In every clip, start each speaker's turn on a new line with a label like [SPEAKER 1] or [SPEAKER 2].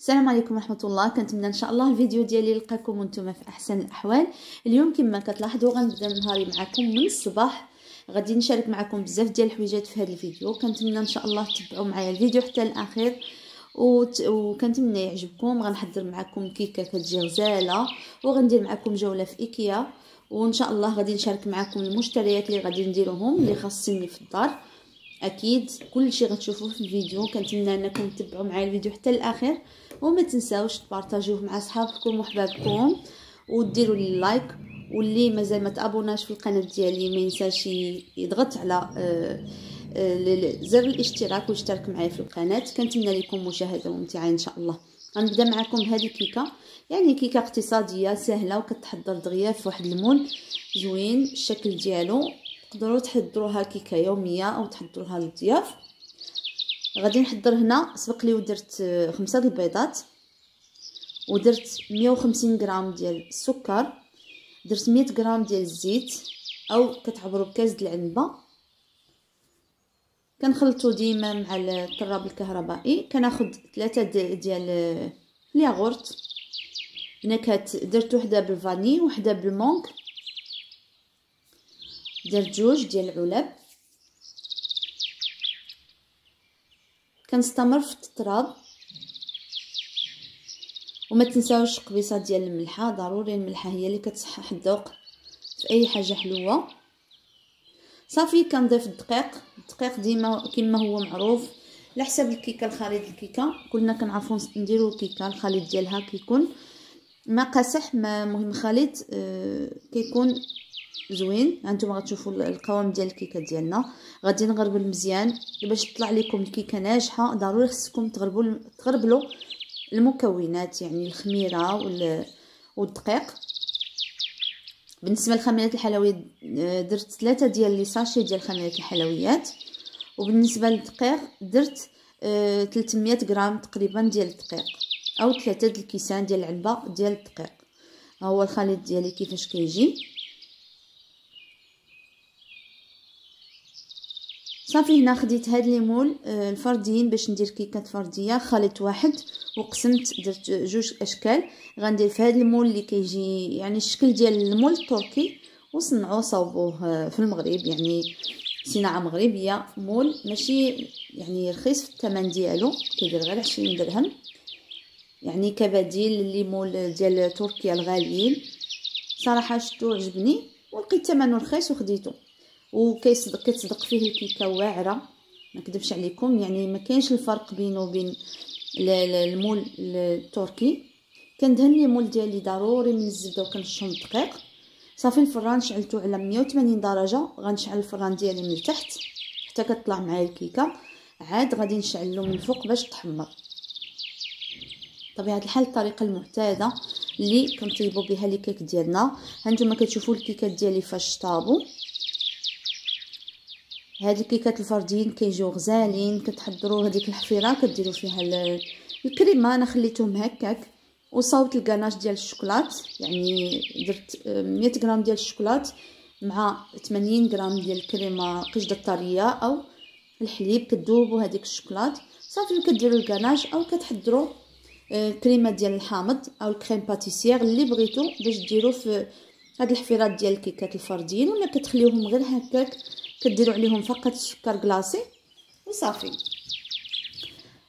[SPEAKER 1] السلام عليكم ورحمه الله كنتمنى ان شاء الله الفيديو ديالي يلقاكم وانتم في احسن الاحوال اليوم كما كتلاحظوا غنبدا نهاري معكم من الصباح غادي نشارك معكم بزاف ديال الحويجات في هذا الفيديو كنتمنى ان شاء الله تتبعوا معايا الفيديو حتى الاخير وت... وكنتمنى يعجبكم غنحضر معكم كيكه كتجي غزاله وغندير معكم جوله في ايكيا وان شاء الله غادي نشارك معكم المشتريات اللي غادي نديرهم اللي خاصني في الدار اكيد كل شيء غتشوفوه في الفيديو كنتمنى انكم تتبعوا معايا الفيديو حتى الاخير وما تنساوش تبارطاجيوه مع صحابكم وحبابكم وديروا لي لايك واللي مازال ما تابوناش في القناه ديالي ما ينساش يضغط على آه، آه، زر الاشتراك ويشترك معايا في القناه كنتمنى لكم مشاهده ممتعه ان شاء الله غنبدا معكم بهذه الكيكه يعني كيكه اقتصاديه سهله وكتحضر دغيا في واحد المول زوين الشكل ديالو تقدروا تحضروها كيكه يوميه او تحضروها للضياف غادي نحضر هنا سبق لي ودرت خمسة البيضات ودرت 150 غرام ديال السكر درت 100 غرام ديال الزيت او كتعبروا بكاس ديال العنبه كنخلطو ديما مع الطراب الكهربائي كناخد ثلاثة ديال الياغورت هنا كدرت وحده بالفاني وحده بالمونك درت جوج ديال العلب كنستمر في التراب وما تنساوش قبيصه ديال الملحه ضروري الملحه هي اللي كتصحح الذوق في اي حاجه حلوه صافي كنضيف الدقيق الدقيق ديما كما هو معروف على حساب الكيكه الخليط الكيكه كلنا كنعرفو نديرو الكيكه الخليط ديالها كيكون ما قاسح ما مهم خليط آه، كيكون زوين هانتوما غتشوفوا القوام ديال الكيكه ديالنا غادي نغربل مزيان باش تطلع لكم الكيكه ناجحه ضروري خصكم تغربوا تغربلوا المكونات يعني الخميره والدقيق بالنسبه لخميره الحلويات آه، درت ثلاثة ديال لي ساشي ديال خميره الحلويات وبالنسبه للدقيق درت 300 آه، غرام تقريبا ديال الدقيق او ثلاثة ديال الكيسان ديال العلبه ديال الدقيق ها هو الخليط ديالي كيفاش كيجي صافي هنا خديت هاد ليمول آه، الفرديين باش ندير كيكات فرديه خليط واحد وقسمت درت جوج اشكال غندير في هاد المول اللي كيجي يعني الشكل ديال المول التركي وصنعوه صاوبوه آه، في المغرب يعني صناعه مغربيه مول ماشي يعني رخيص في الثمن ديالو كيدير غير 20 درهم يعني كبديل للمول ديال تركيا الغاليين صراحه شتو عجبني ولقيت ثمنه رخيص وخديته وكيصدق كتصدق فيه الكيكه واعره ما كدبش عليكم يعني ما كاينش الفرق بينه وبين المول التركي كندهن لي المول ديالي ضروري من الزبده وكنشم دقيق صافي الفران شعلتو على 180 درجه غنشعل الفران ديالي من التحت حتى كطلع معايا الكيكه عاد غادي نشعلو من الفوق باش تحمر طبيعه الحال الطريقه المعتاده اللي كنطيبو بها لي كيك ديالنا هانتوما كتشوفوا الكيكات ديالي فاش طابو هاد الكيكات الفرديين كيجيو غزالين كتحضروا هذيك الحفيره كديروا فيها الكريمه انا خليتهم هكاك وصاوبت الكناش ديال الشوكولات يعني درت 100 غرام ديال الشوكولات مع 80 غرام ديال الكريمه قشده طريه او الحليب كذوبوا هذيك الشوكولات صافي كديروا الكناش او كتحضروا آه، الكريمه ديال الحامض او الكريم باتيسير اللي بغيتو باش ديروا في هاد الحفيرات ديال الكيكات الفرديين ولا كتخليوهم غير هكاك كديروا عليهم فقط سكر كلاصي وصافي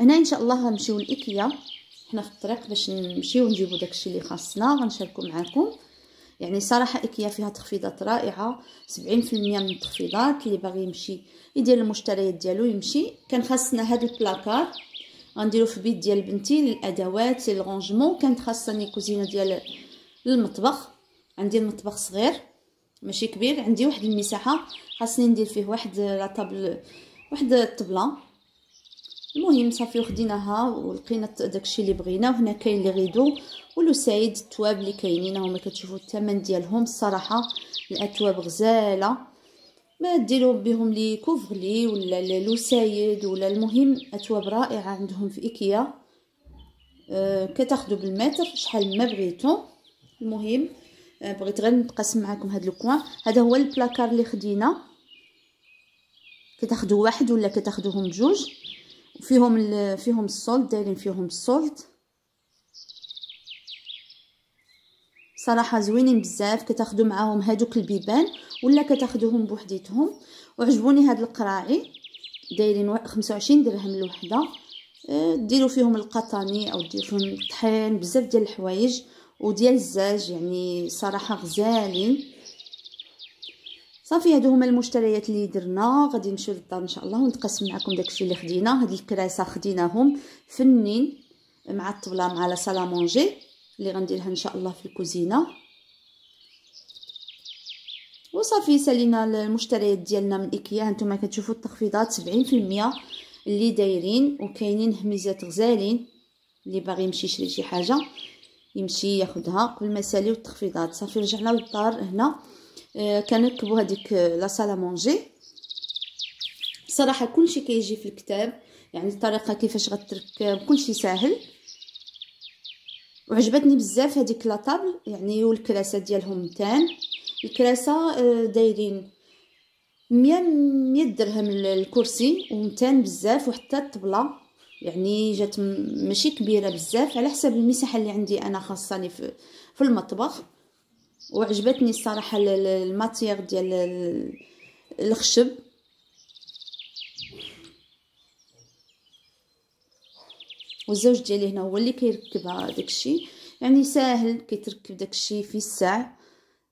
[SPEAKER 1] هنا ان شاء الله غنمشيو لايكيا حنا في الطريق باش نمشيو نجيبو داكشي اللي خاصنا غنشاركو معاكم يعني صراحه ايكيا فيها تخفيضات رائعه 70% من التخفيضات اللي باغي يمشي يدير المشتريات ديالو يمشي كان خاصنا هاد البلاكار غنديرو في البيت ديال بنتي للادوات للرونجمون كانت خاصني كوزينه ديال المطبخ عندي المطبخ صغير ماشي كبير عندي واحد المساحه خاصني ندير فيه واحد لاطابل واحد الطبله المهم صافي وخديناها ولقينا داكشي اللي بغينا وهنا كاين لي غيدو والوسايد التواب اللي كاينين هما كتشوفوا الثمن ديالهم الصراحه الاتواب غزاله ما ديروا بهم لي كوفغلي ولا الوسايد ولا المهم اتواب رائعه عندهم في ايكيا أه كتاخذوا بالمتر شحال ما بغيتو المهم آه، بغيت غير نتقاسم معكم هاد لوكوان هذا هو البلاكار اللي خدينا كتاخذوا واحد ولا كتاخذوهم بجوج فيهم ال... فيهم السولت دايرين فيهم السولت صراحه زوينين بزاف كتاخذوا معاهم هادوك البيبان ولا كتاخذوهم بوحديتهم وعجبوني هاد القراعي دايرين 25 درهم الوحده آه، ديروا فيهم القطاني او ديروا فيهم الطحين بزاف ديال الحوايج وديال الزاج يعني صراحه غزالين صافي هادو هما المشتريات اللي درنا غادي نمشيو للدار ان شاء الله ونتقاسم معكم داكشي اللي خدينا هاد الكراسه خديناهم فنين مع الطبله مع لا سالامونجي اللي غنديرها ان شاء الله في الكوزينه وصافي سالينا المشتريات ديالنا من ايكيا هانتوما كتشوفوا التخفيضات 70% اللي دايرين وكاينين هميزات غزالين اللي باغي يمشي يشري شي حاجه يمشي ياخذها قبل ما يسالي التخفيضات صافي رجعنا للدار هنا آه، كنركبوا هذيك آه، لا سالا مونجي صراحه كلشي كيجي في الكتاب يعني الطريقه كيفاش غتركب آه، كلشي ساهل وعجبتني بزاف هذيك لاطابل يعني والكراسه ديالهم متان الكراسه دايرين 100 100 درهم الكرسي ومتان بزاف وحتى الطبله يعني جات ماشي كبيره بزاف على حسب المساحه اللي عندي انا خاصاني في, في المطبخ وعجبتني الصراحه الماتيغ ديال الخشب والزوج ديالي هنا هو اللي كيركبها داكشي يعني ساهل كيتركب داكشي في الساع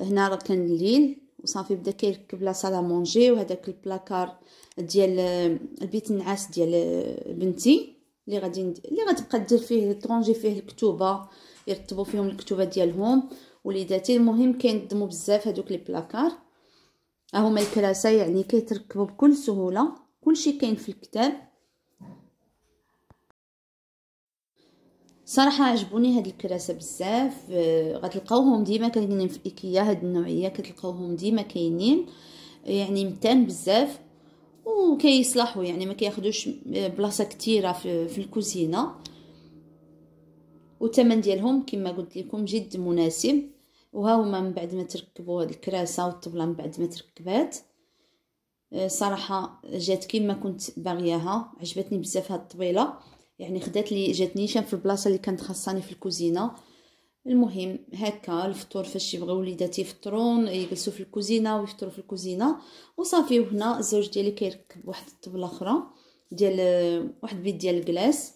[SPEAKER 1] هنا راه كان الليل وصافي بدا كيركب لا صالا مونجي وهداك البلاكار ديال آه، البيت النعاس ديال آه، بنتي اللي غادي اللي غتبقى دير فيه طونجي فيه الكتوبه يرتبوا فيهم الكتوبه ديالهم وليداتي المهم كينظموا بزاف هذوك لي بلاكار ها هما الكراسه يعني كيتركبوا بكل سهوله كلشي كاين في الكتاب صراحه عجبوني هاد الكراسه بزاف آه، غتلقاوهم ديما كاينين في ايكيا هاد النوعيه كتلقاوهم ديما كاينين يعني متان بزاف وكيصلحوا يعني ما كياخذوش آه، بلاصه كثيره في, في الكوزينه والثمن ديالهم كما قلت لكم جد مناسب وها هما من بعد ما تركبوا هاد الكراسه والطبله من بعد ما تركبات آه، صراحه جات كما كنت باغياها عجبتني بزاف هاد الطويله يعني خدات لي جاتني شان في البلاصه اللي كانت خاصاني في الكوزينه المهم هكا الفطور فاش يبغيو وليداتي يفطرون يجلسوا في الكوزينه ويفطروا في الكوزينه وصافي وهنا الزوج ديالي كيركب واحد الطبله اخرى ديال واحد بيت ديال الكلاس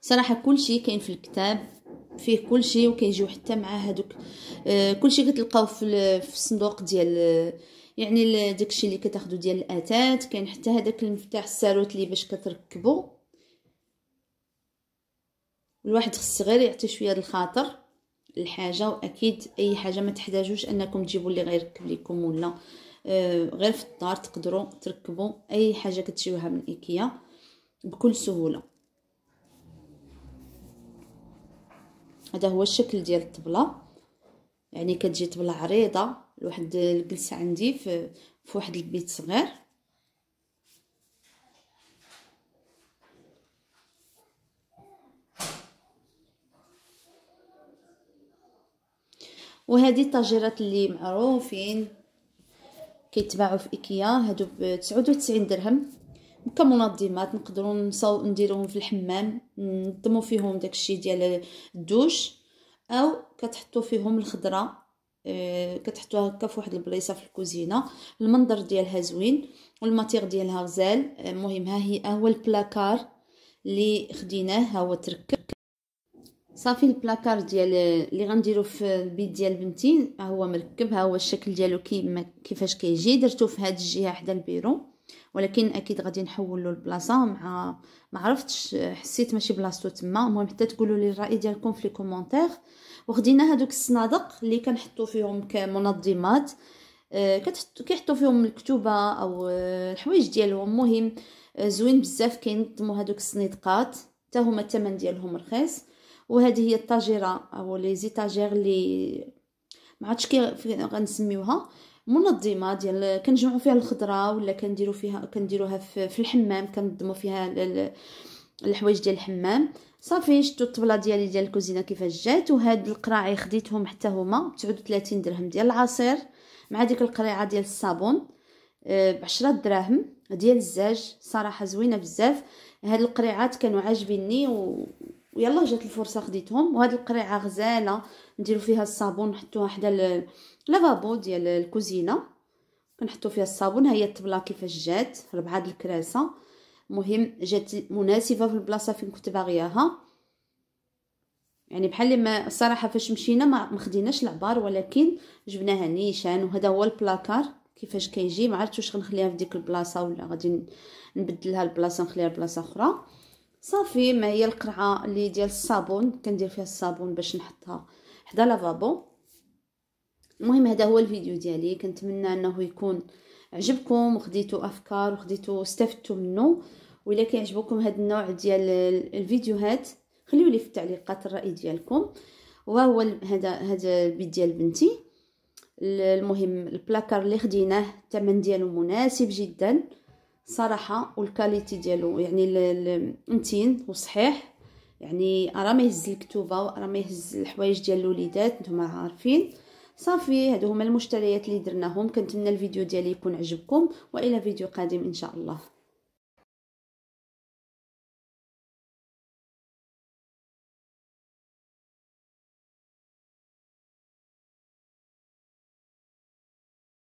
[SPEAKER 1] صراحه كلشي كاين في الكتاب فيه كلشي وكيجيو حتى مع هادوك آه كلشي كتلقاو في, في الصندوق ديال يعني داكشي اللي كتاخدو ديال الاتات كاين حتى هذاك المفتاح الساروت اللي باش كتركبو الواحد خص غير يعطي شويه الخاطر الحاجه واكيد اي حاجه ما تحتاجوش انكم تجيبوا اللي غيركب لكم ولا آه، غير في الدار تقدروا تركبوا اي حاجه كتشيوها من ايكيا بكل سهوله هذا هو الشكل ديال الطبله يعني كتجي طبله عريضه لواحد الجلسه عندي في في واحد البيت صغير وهذه الطاجيرات اللي معروفين كيتباعوا في ايكيا هادو ب 99 درهم كمنظمات نقدروا نصاو نديروهم في الحمام نظموا فيهم داكشي ديال الدوش او كتحطوا فيهم الخضره آه، كتحطوها هكا فواحد البلايصه في الكوزينه المنظر ديالها زوين والماتيغ ديالها غزال المهم آه، ها هي هو البلاكار اللي خديناه ها هو تركب صافي البلاكار ديال آه، اللي غنديرو في البيت ديال بنتي ها هو مركب ها هو الشكل ديالو كيما كيفاش كيجي درتو في هاد الجهه حدا البيرو ولكن اكيد غادي نحول له البلاصه مع ما عرفتش حسيت ماشي بلاصتو تما المهم حتى تقولوا لي الراي ديالكم في لي كومونتير وخدينا هذوك الصنادق اللي كنحطو فيهم كمنظمات آه، كيحطوا فيهم الكتوبه او آه، الحوايج ديالهم مهم آه، زوين بزاف كينظموا هذوك الصنيدقات حتى هما الثمن ديالهم رخيص وهذه هي الطاجيره او لي زيتاجير اللي ما عادش كي غنسميوها منظمه ديال كنجمعوا فيها الخضره ولا كنديروا فيها كنديروها في الحمام كنظموا فيها الحوايج ديال الحمام صافي شفتوا الطبله ديالي ديال الكوزينه كيفاش جات وهاد القراعي خديتهم حتى هما 39 درهم ديال العصير مع ديك القريعه ديال الصابون آه، ب 10 دراهم ديال الزاج صراحه زوينه بزاف هاد القريعات كانوا عاجبيني و ويلا جات الفرصه خديتهم وهاد القريعه غزاله نديرو فيها الصابون نحطوها حدا لافابو ديال الكوزينه كنحطو فيها الصابون ها هي الطبله كيفاش جات ربعه د الكراسه مهم جات مناسبه في البلاصه فين كنت باغياها يعني بحال ما الصراحه فاش مشينا ما مخديناش العبار ولكن جبناها نيشان وهذا هو البلاكار كيفاش كيجي ما عرفتش واش غنخليها في ديك البلاصه ولا غادي نبدلها البلاصه نخليها بلاصه اخرى صافي ما هي القرعه اللي ديال الصابون كندير فيها الصابون باش نحطها حدا لافابو المهم هذا هو الفيديو ديالي كنتمنى انه يكون عجبكم وخديتو افكار وخديتو استفدتوا منه وإلا كيعجبكم هذا النوع ديال الفيديوهات خليو لي في التعليقات الراي ديالكم وهو هذا هذا البيت ديال بنتي المهم البلاكار اللي خديناه الثمن ديالو مناسب جدا صراحه والكاليتي ديالو يعني المتين وصحيح يعني راه ما يهز الكتوبه راه ما يهز الحوايج ديال الوليدات نتوما عارفين صافي هادو هما المشتريات اللي درناهم كنتمنى الفيديو ديالي يكون عجبكم والى فيديو قادم ان شاء الله